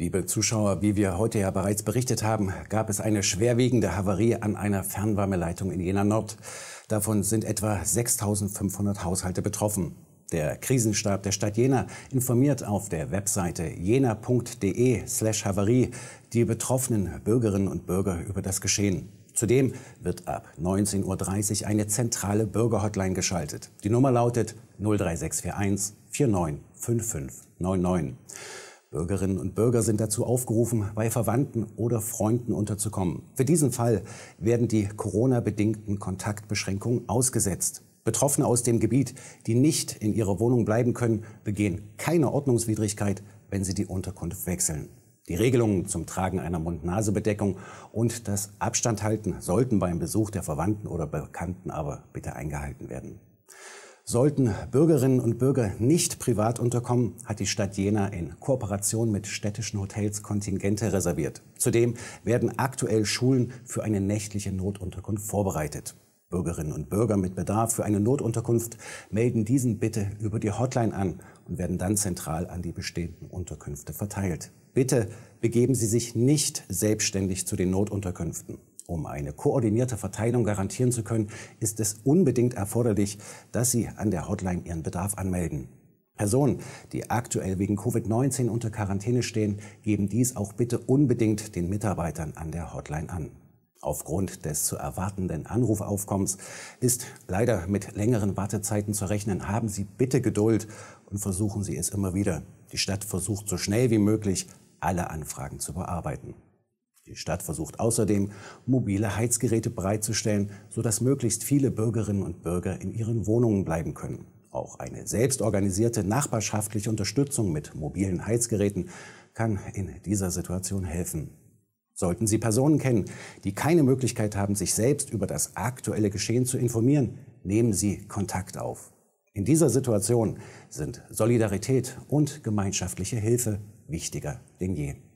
Liebe Zuschauer, wie wir heute ja bereits berichtet haben, gab es eine schwerwiegende Havarie an einer Fernwärmeleitung in Jena Nord. Davon sind etwa 6500 Haushalte betroffen. Der Krisenstab der Stadt Jena informiert auf der Webseite jena.de slash Havarie die betroffenen Bürgerinnen und Bürger über das Geschehen. Zudem wird ab 19.30 Uhr eine zentrale Bürgerhotline geschaltet. Die Nummer lautet 03641 49 5599. Bürgerinnen und Bürger sind dazu aufgerufen, bei Verwandten oder Freunden unterzukommen. Für diesen Fall werden die Corona-bedingten Kontaktbeschränkungen ausgesetzt. Betroffene aus dem Gebiet, die nicht in ihrer Wohnung bleiben können, begehen keine Ordnungswidrigkeit, wenn sie die Unterkunft wechseln. Die Regelungen zum Tragen einer Mund-Nase-Bedeckung und das Abstandhalten sollten beim Besuch der Verwandten oder Bekannten aber bitte eingehalten werden. Sollten Bürgerinnen und Bürger nicht privat unterkommen, hat die Stadt Jena in Kooperation mit städtischen Hotels Kontingente reserviert. Zudem werden aktuell Schulen für eine nächtliche Notunterkunft vorbereitet. Bürgerinnen und Bürger mit Bedarf für eine Notunterkunft melden diesen bitte über die Hotline an und werden dann zentral an die bestehenden Unterkünfte verteilt. Bitte begeben Sie sich nicht selbstständig zu den Notunterkünften. Um eine koordinierte Verteilung garantieren zu können, ist es unbedingt erforderlich, dass Sie an der Hotline Ihren Bedarf anmelden. Personen, die aktuell wegen Covid-19 unter Quarantäne stehen, geben dies auch bitte unbedingt den Mitarbeitern an der Hotline an. Aufgrund des zu erwartenden Anrufaufkommens ist leider mit längeren Wartezeiten zu rechnen. Haben Sie bitte Geduld und versuchen Sie es immer wieder. Die Stadt versucht so schnell wie möglich alle Anfragen zu bearbeiten. Die Stadt versucht außerdem, mobile Heizgeräte bereitzustellen, sodass möglichst viele Bürgerinnen und Bürger in ihren Wohnungen bleiben können. Auch eine selbstorganisierte nachbarschaftliche Unterstützung mit mobilen Heizgeräten kann in dieser Situation helfen. Sollten Sie Personen kennen, die keine Möglichkeit haben, sich selbst über das aktuelle Geschehen zu informieren, nehmen Sie Kontakt auf. In dieser Situation sind Solidarität und gemeinschaftliche Hilfe wichtiger denn je.